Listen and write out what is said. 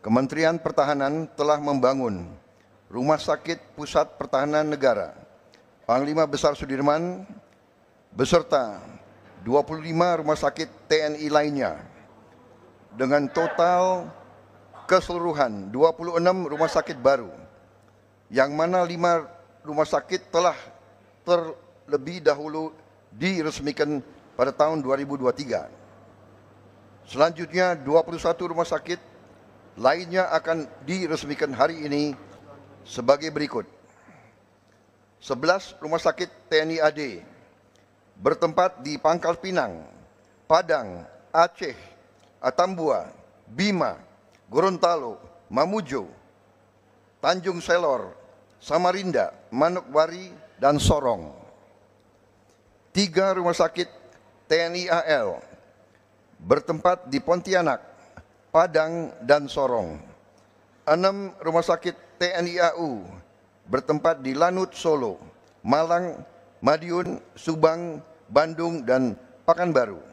Kementerian Pertahanan telah membangun Rumah Sakit Pusat Pertahanan Negara Panglima Besar Sudirman beserta 25 rumah sakit TNI lainnya dengan total keseluruhan 26 rumah sakit baru yang mana 5 rumah sakit telah terlebih dahulu diresmikan pada tahun 2023. Selanjutnya 21 rumah sakit lainnya akan diresmikan hari ini sebagai berikut. 11 rumah sakit TNI AD bertempat di Pangkal Pinang, Padang, Aceh, Atambua, Bima, Gorontalo, Mamuju, Tanjung Selor, Samarinda, Manokwari, dan Sorong. Tiga rumah sakit TNI AL bertempat di Pontianak, Padang dan Sorong. enam Rumah Sakit TNI AU bertempat di Lanut Solo, Malang, Madiun, Subang, Bandung dan Pekanbaru.